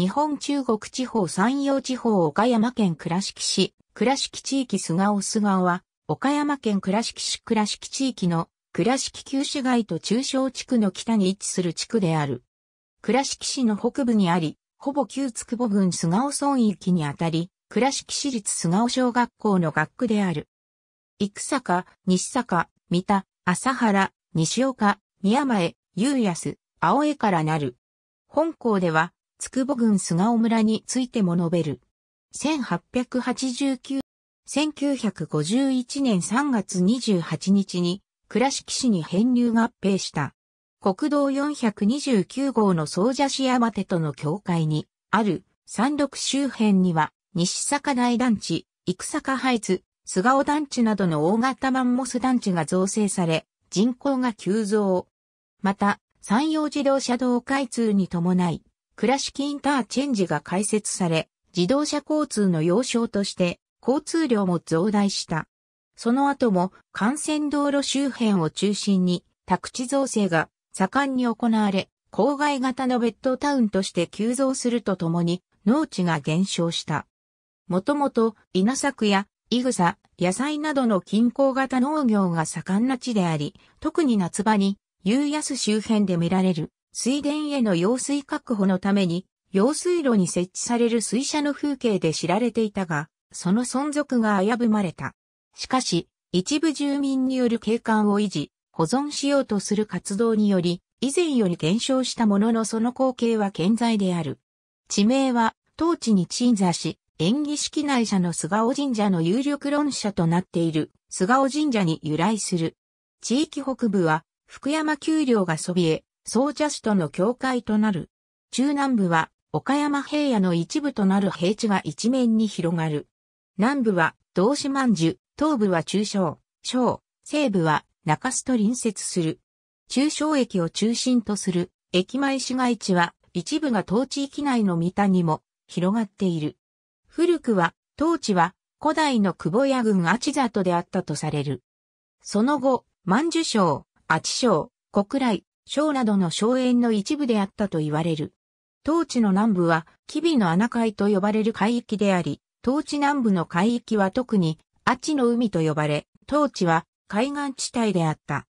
日本中国地方山陽地方岡山県倉敷市、倉敷地域菅尾菅尾は、岡山県倉敷市倉敷地域の倉敷旧市街と中小地区の北に位置する地区である。倉敷市の北部にあり、ほぼ旧筑保郡菅尾村域にあたり、倉敷市立菅尾小学校の学区である。生坂、西坂、三田、朝原、西岡、宮前、有安、青江からなる。本校では、つくぼ郡菅尾村についても述べる。1889、1951年3月28日に倉敷市に編入合併した。国道429号の総社市山手との境界にある山麓周辺には西坂大団地、戦坂ハイツ、菅尾団地などの大型マンモス団地が造成され、人口が急増。また、山陽自動車道開通に伴い、倉敷インターチェンジが開設され、自動車交通の要衝として交通量も増大した。その後も幹線道路周辺を中心に宅地造成が盛んに行われ、郊外型のベッドタウンとして急増するとともに農地が減少した。もともと稲作やイグサ、野菜などの近郊型農業が盛んな地であり、特に夏場に、夕安周辺で見られる水田への用水確保のために、用水路に設置される水車の風景で知られていたが、その存続が危ぶまれた。しかし、一部住民による景観を維持、保存しようとする活動により、以前より減少したもののその光景は健在である。地名は、当地に鎮座し、演技式内社の菅尾神社の有力論者となっている菅尾神社に由来する。地域北部は、福山丘陵がそびえ、総茶室との境界となる。中南部は岡山平野の一部となる平地が一面に広がる。南部は道志万樹、東部は中小、小、西部は中須と隣接する。中小駅を中心とする駅前市街地は一部が当地域内の三田にも広がっている。古くは当地は古代の久保屋郡ア里であったとされる。その後、万樹省、アチ省、国来、省などの荘園の一部であったと言われる。当地の南部は、吉備の穴海と呼ばれる海域であり、当地南部の海域は特に、あちの海と呼ばれ、当地は海岸地帯であった。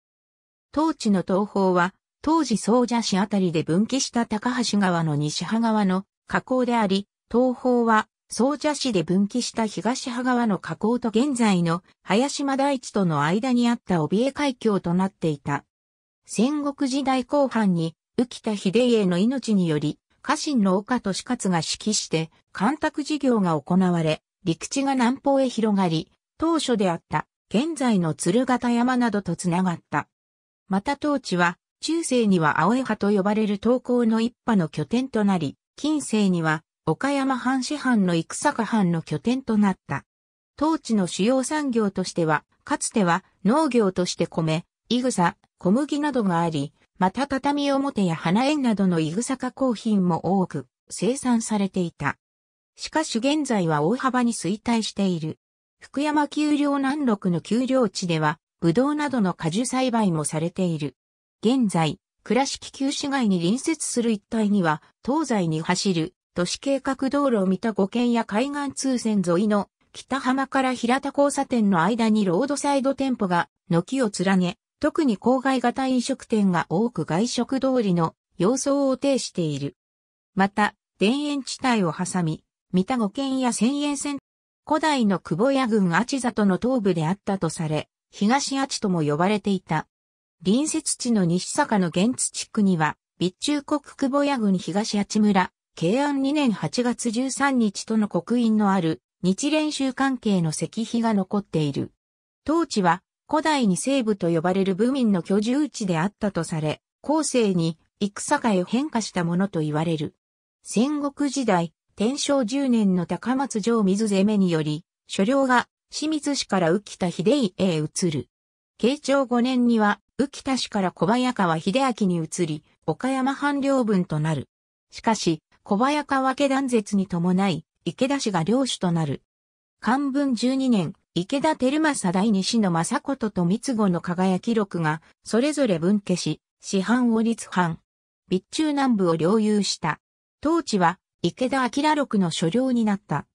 当地の東方は、当時総社市あたりで分岐した高橋川の西派側の河口であり、東方は総社市で分岐した東派側の河口と現在の林間大地との間にあった帯江海峡となっていた。戦国時代後半に、浮田秀家の命により、家臣の岡利勝が指揮して、干拓事業が行われ、陸地が南方へ広がり、当初であった、現在の鶴形山などと繋がった。また当地は、中世には青江派と呼ばれる東高の一派の拠点となり、近世には、岡山藩市藩の戦坂藩の拠点となった。当地の主要産業としては、かつては農業として米、いグサ、小麦などがあり、また畳表や花園などのいグサ加工品も多く生産されていた。しかし現在は大幅に衰退している。福山丘陵南麓の丘陵地では、ブドウなどの果樹栽培もされている。現在、倉敷旧市街に隣接する一帯には、東西に走る都市計画道路を見た五軒や海岸通線沿いの北浜から平田交差点の間にロードサイド店舗が軒を連ね、特に郊外型飲食店が多く外食通りの様相を呈している。また、田園地帯を挟み、三田五軒や千円線、古代の久保屋郡町里の東部であったとされ、東町とも呼ばれていた。隣接地の西坂の現津地区には、備中国久保屋郡東八村、慶安2年8月13日との刻印のある日蓮宗関係の石碑が残っている。当地は古代に西部と呼ばれる部民の居住地であったとされ、後世に戦へ変化したものと言われる。戦国時代、天正10年の高松城水攻めにより、所領が清水市から浮田秀井へ移る。慶長5年には、浮田市から小早川秀明に移り、岡山藩領分となる。しかし、小早川家断絶に伴い、池田氏が領主となる。漢文12年、池田照正大西の正子と三つ子の輝き録が、それぞれ分家し、市販を立藩。備中南部を領有した。当地は、池田明録の所領になった。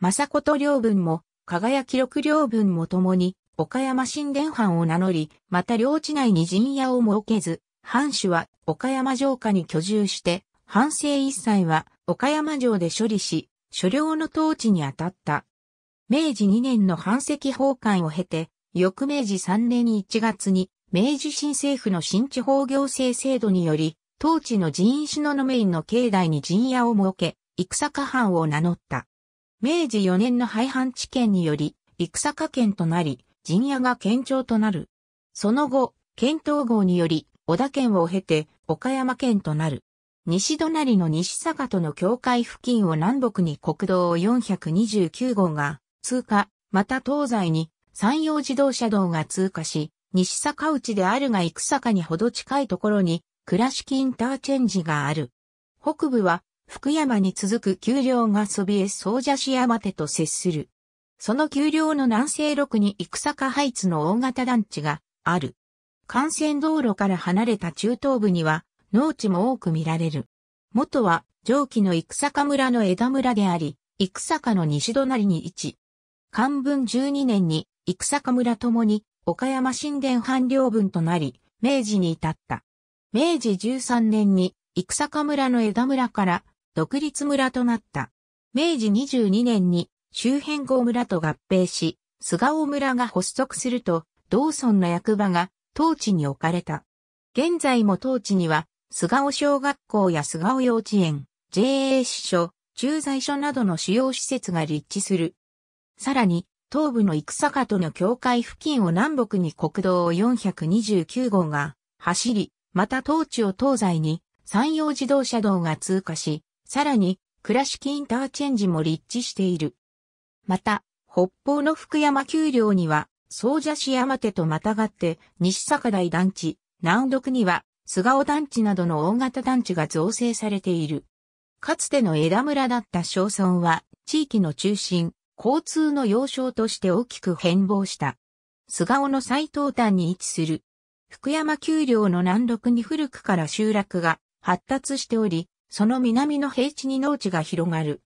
正と領分も、輝き録領分もともに、岡山新田藩を名乗り、また領地内に陣屋を設けず、藩主は岡山城下に居住して、藩政一切は岡山城で処理し、所領の統治に当たった。明治2年の反籍奉還を経て、翌明治3年1月に、明治新政府の新地方行政制度により、当地の寺院主のメインの境内に陣屋を設け、戦家藩を名乗った。明治4年の廃藩置県により、戦家県となり、陣屋が県庁となる。その後、県統合により、小田県を経て、岡山県となる。西隣の西坂との境界付近を南北に国道429号が通過、また東西に山陽自動車道が通過し、西坂内であるが戦坂にほど近いところに倉敷インターチェンジがある。北部は福山に続く丘陵がそびえ総社市山手と接する。その丘陵の南西麓にく坂ハイツの大型団地がある。幹線道路から離れた中東部には農地も多く見られる。元は上記の戦坂村の枝村であり、戦坂の西隣に位置。漢文12年に、戦か村ともに、岡山神殿半領分となり、明治に至った。明治13年に、戦か村の枝村から、独立村となった。明治22年に、周辺郷村と合併し、菅尾村が発足すると、道村の役場が、当地に置かれた。現在も当地には、菅尾小学校や菅尾幼稚園、JA 支所、駐在所などの主要施設が立地する。さらに、東部の戦坂との境界付近を南北に国道429号が走り、また当地を東西に山陽自動車道が通過し、さらに倉敷インターチェンジも立地している。また、北方の福山丘陵には、総社市山手とまたがって西坂台団地、南独には菅尾団地などの大型団地が造成されている。かつての枝村だった小村は地域の中心、交通の要衝として大きく変貌した。菅尾の最東端に位置する。福山丘陵の南麓に古くから集落が発達しており、その南の平地に農地が広がる。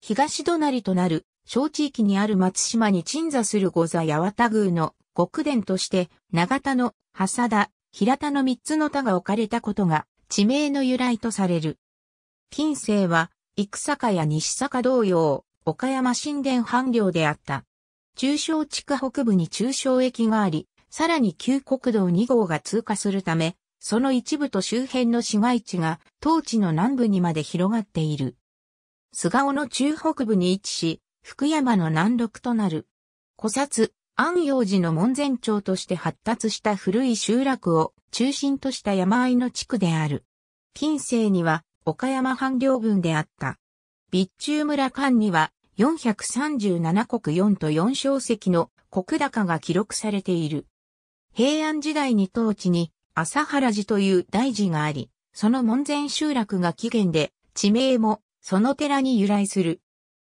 東隣となる小地域にある松島に鎮座する御座八幡宮の極殿として、長田の浅田、平田の三つの田が置かれたことが地名の由来とされる。近世は、戦かや西坂同様、岡山新田藩領であった。中小地区北部に中小駅があり、さらに旧国道2号が通過するため、その一部と周辺の市街地が当地の南部にまで広がっている。菅尾の中北部に位置し、福山の南麓となる。古刹、安陽寺の門前町として発達した古い集落を中心とした山あいの地区である。近世には岡山藩領軍であった。備中村間には437国4と4小石の国高が記録されている。平安時代に当地に朝原寺という大寺があり、その門前集落が起源で、地名もその寺に由来する。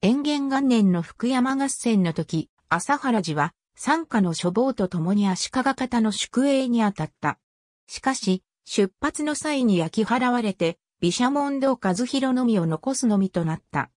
延元元年の福山合戦の時、朝原寺は参加の諸坊と共に足利方の宿営に当たった。しかし、出発の際に焼き払われて、毘沙門堂和弘のみを残すのみとなった。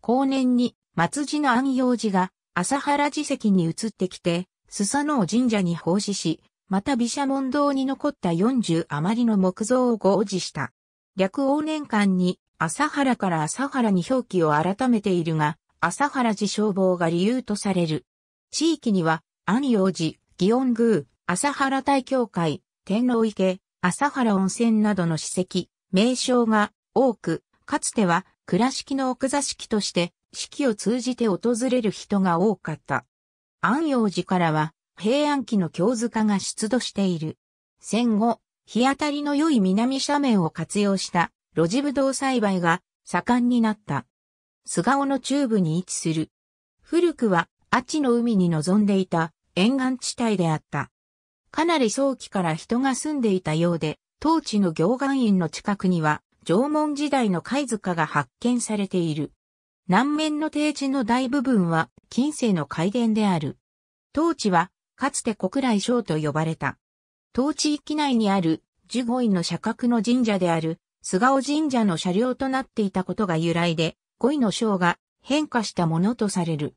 後年に松寺の安養寺が朝原寺跡に移ってきて、須佐ノ神社に奉仕し、また毘沙門堂に残った40余りの木造を合持した。略往年間に朝原から朝原に表記を改めているが、朝原寺消防が理由とされる。地域には、安養寺、祇園宮、朝原大教会、天皇池、朝原温泉などの史跡、名称が多く、かつては倉敷の奥座敷として四季を通じて訪れる人が多かった。安養寺からは平安期の京塚が出土している。戦後、日当たりの良い南斜面を活用した露地ぶどう栽培が盛んになった。菅尾の中部に位置する。古くは、っちの海に臨んでいた沿岸地帯であった。かなり早期から人が住んでいたようで、当地の行岩院の近くには、縄文時代の貝塚が発見されている。南面の低地の大部分は近世の海原である。当地はかつて国来省と呼ばれた。当地域内にある十五位の社格の神社である菅尾神社の車両となっていたことが由来で、五位の省が変化したものとされる。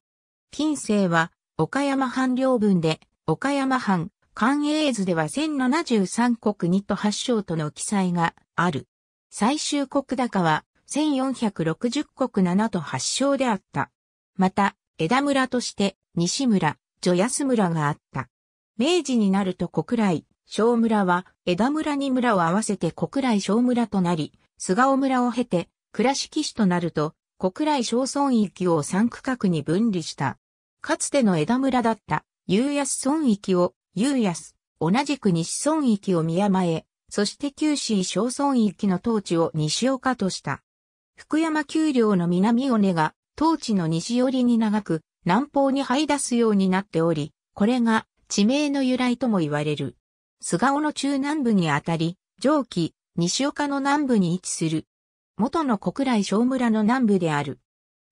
近世は岡山藩領分で岡山藩関営図では1073国2と8省との記載がある。最終国高は1460国7都発祥であった。また、枝村として西村、女安村があった。明治になると国来、小村は枝村に村を合わせて国来小村となり、菅尾村を経て倉敷市となると国来小村域を三区画に分離した。かつての枝村だった有安村域を有安、同じく西村域を宮前、そして九州小村域の統治を西岡とした。福山丘陵の南尾根が、当地の西寄りに長く、南方に這い出すようになっており、これが地名の由来とも言われる。菅尾の中南部にあたり、上記、西岡の南部に位置する。元の小倉小村の南部である。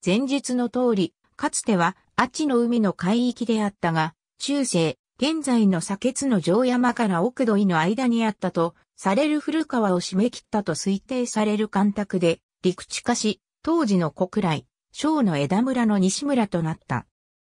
前述の通り、かつては、っちの海の海域であったが、中世、現在の砂欠の城山から奥土井の間にあったと、される古川を締め切ったと推定される干拓で、陸地化し、当時の小倉、小の枝村の西村となった。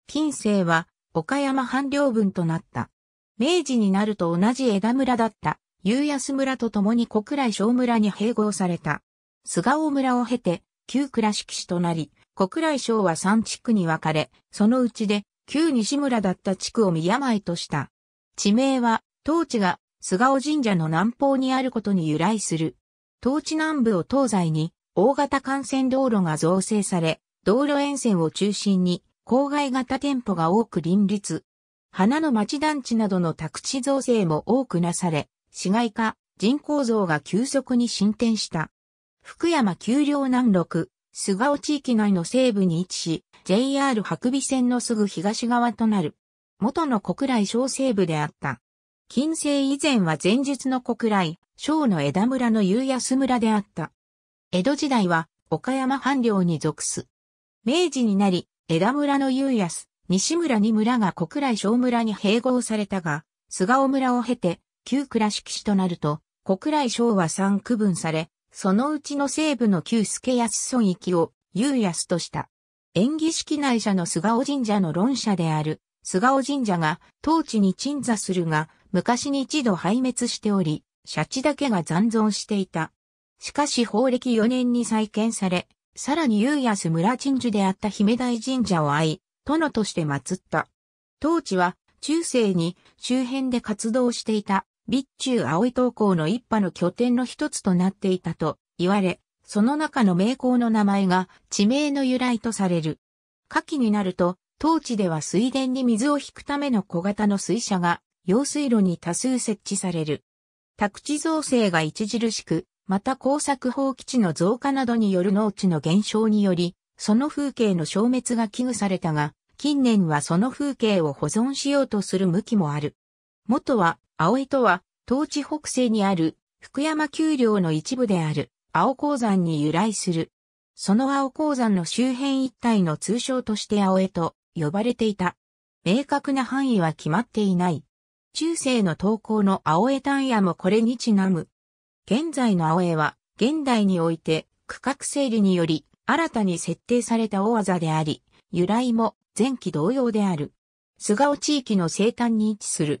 近世は岡山藩領分となった。明治になると同じ枝村だった、有安村と共に小倉小村に併合された。菅尾村を経て、旧倉敷市となり、小倉小は三地区に分かれ、そのうちで旧西村だった地区を宮前とした。地名は、当地が菅尾神社の南方にあることに由来する。当地南部を東西に、大型幹線道路が造成され、道路沿線を中心に郊外型店舗が多く林立。花の町団地などの宅地造成も多くなされ、市街化、人口増が急速に進展した。福山丘陵南麓、菅尾地域内の西部に位置し、JR 白尾線のすぐ東側となる。元の国来小西部であった。近世以前は前述の国来、小の枝村の夕安村であった。江戸時代は岡山藩領に属す。明治になり、枝村の家康、西村に村が小倉小村に併合されたが、菅尾村を経て、旧倉敷市となると、小倉井小は3区分され、そのうちの西部の旧助康村域を、家康とした。演技式内社の菅尾神社の論者である、菅尾神社が、当地に鎮座するが、昔に一度廃滅しており、シャチだけが残存していた。しかし法暦4年に再建され、さらに有安村鎮守であった姫大神社を愛、殿として祀った。当地は、中世に周辺で活動していた、備中葵東校の一派の拠点の一つとなっていたと言われ、その中の名校の名前が地名の由来とされる。夏季になると、当地では水田に水を引くための小型の水車が、用水路に多数設置される。宅地造成が著しく、また工作放棄地の増加などによる農地の減少により、その風景の消滅が危惧されたが、近年はその風景を保存しようとする向きもある。元は、青井とは、東地北西にある、福山丘陵の一部である、青鉱山に由来する。その青鉱山の周辺一帯の通称として青江と呼ばれていた。明確な範囲は決まっていない。中世の投稿の青江単屋もこれにちなむ現在の青江は、現代において、区画整理により、新たに設定された大技であり、由来も前期同様である。菅尾地域の西端に位置する。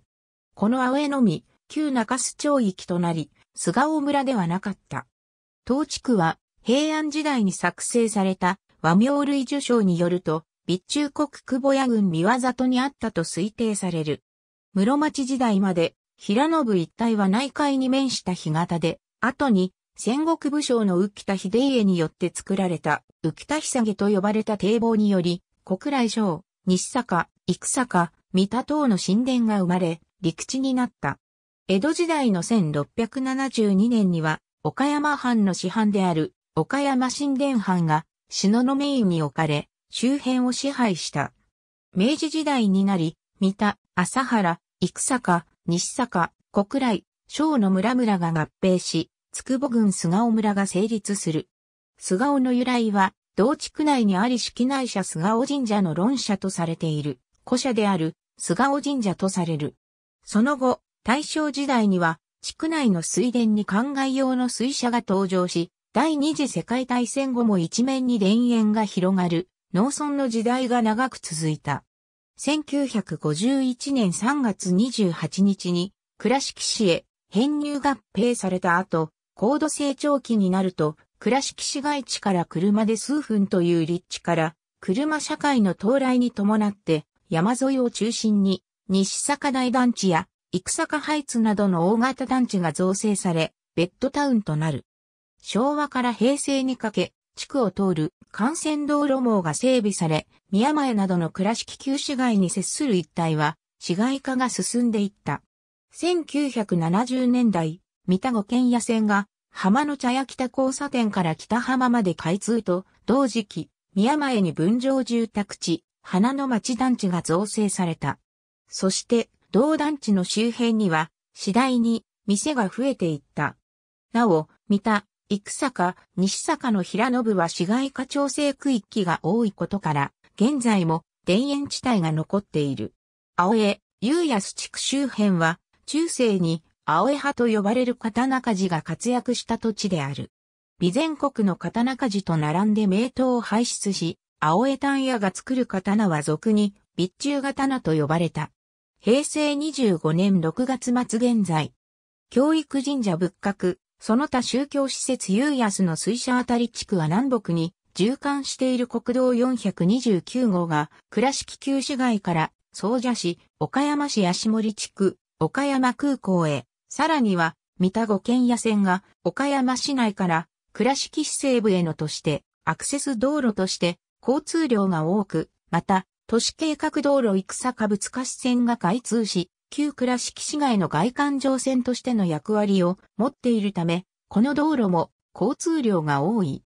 この青江のみ、旧中洲町域となり、菅尾村ではなかった。当地区は、平安時代に作成された和名類受賞によると、備中国久保屋郡三輪里にあったと推定される。室町時代まで平信一帯は内海に面した干潟で、後に戦国武将の浮田秀家によって作られた浮田久毛と呼ばれた堤防により、国来省、西坂、生坂、三田等の神殿が生まれ、陸地になった。江戸時代の1672年には、岡山藩の師範である岡山神殿藩が篠のメインに置かれ、周辺を支配した。明治時代になり、三田、朝原、生坂、西坂、小倉小の村々が合併し、筑母郡菅尾村が成立する。菅尾の由来は、同地区内にあり式内社菅尾神社の論社とされている、古社である菅尾神社とされる。その後、大正時代には、地区内の水田に灌漑用の水車が登場し、第二次世界大戦後も一面に田園が広がる、農村の時代が長く続いた。1951年3月28日に倉敷市へ編入合併された後、高度成長期になると倉敷市街地から車で数分という立地から車社会の到来に伴って山沿いを中心に西坂大団地や戦坂ハイツなどの大型団地が造成されベッドタウンとなる。昭和から平成にかけ地区を通る幹線道路網が整備され、宮前などの倉敷旧市街に接する一帯は、市街化が進んでいった。1970年代、三田五軒屋線が、浜の茶屋北交差点から北浜まで開通と、同時期、宮前に分譲住宅地、花の町団地が造成された。そして、同団地の周辺には、次第に、店が増えていった。なお、三田、戦坂、西坂の平信は市街化調整区域が多いことから、現在も田園地帯が残っている。青江、雄安地区周辺は、中世に青江派と呼ばれる刀鍛冶が活躍した土地である。備前国の刀鍛冶と並んで名刀を排出し、青江丹屋が作る刀は俗に、備中刀と呼ばれた。平成25年6月末現在、教育神社仏閣、その他宗教施設ユーヤスの水車あたり地区は南北に縦貫している国道429号が倉敷旧市街から総社市、岡山市足森地区、岡山空港へ、さらには三田五県野線が岡山市内から倉敷市西部へのとしてアクセス道路として交通量が多く、また都市計画道路戦ぶ物化し線が開通し、旧倉敷市街の外環状線としての役割を持っているため、この道路も交通量が多い。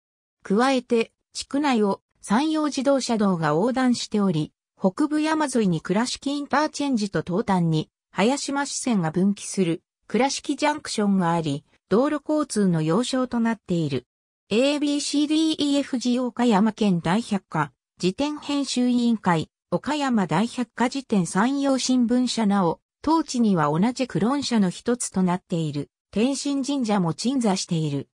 加えて、地区内を山陽自動車道が横断しており、北部山沿いに倉敷インターチェンジと東端に、林間支線が分岐する倉敷ジャンクションがあり、道路交通の要衝となっている。ABCDEFG 岡山県大百科、辞典編集委員会、岡山大百科辞典山陽新聞社なお、当地には同じクロン社の一つとなっている、天津神社も鎮座している。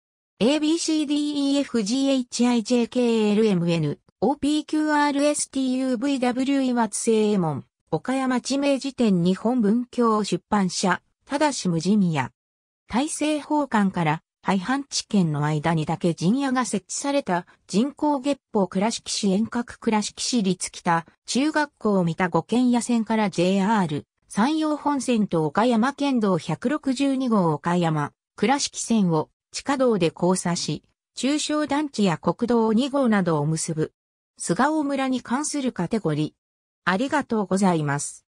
ABCDEFGHIJKLMN OPQRSTUVW 岩津正門岡山地名辞典日本文教出版社ただし無人宮大政奉還から廃藩地県の間にだけ陣屋が設置された人口月報倉敷市遠隔倉敷市立北中学校を見た五軒屋線から JR 山陽本線と岡山県道162号岡山、倉敷線を地下道で交差し、中小団地や国道2号などを結ぶ、菅尾村に関するカテゴリー。ありがとうございます。